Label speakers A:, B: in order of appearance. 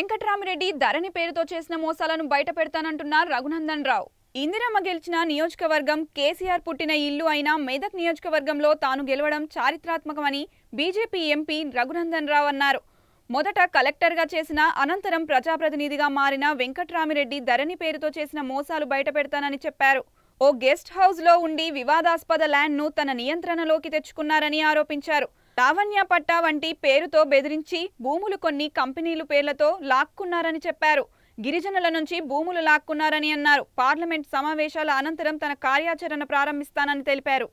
A: వెంకట్రామిరెడ్డి ధరణి పేరుతో చేసిన మోసాలను బయట పెడతానంటున్నారు రఘునందన్ రావు ఇందిరమ్మ గెలిచిన నియోజకవర్గం కేసీఆర్ పుట్టిన ఇల్లు అయిన మెదక్ నియోజకవర్గంలో తాను గెలవడం చారిత్రాత్మకమని బీజేపీ ఎంపీ రఘునందన్ రావు అన్నారు మొదట కలెక్టర్గా చేసిన అనంతరం ప్రజాప్రతినిధిగా మారిన వెంకట్రామిరెడ్డి ధరణి పేరుతో చేసిన మోసాలు బయటపెడతానని చెప్పారు ఓ గెస్ట్ హౌస్లో ఉండి వివాదాస్పద ల్యాండ్ను తన నియంత్రణలోకి తెచ్చుకున్నారని ఆరోపించారు లావణ్య పట్టా వంటి పేరుతో బెదిరించి భూములు కొన్ని కంపెనీలు పేర్లతో లాక్కున్నారని చెప్పారు గిరిజనుల నుంచి భూములు లాక్కున్నారని అన్నారు పార్లమెంట్ సమావేశాల అనంతరం తన కార్యాచరణ ప్రారంభిస్తానని తెలిపారు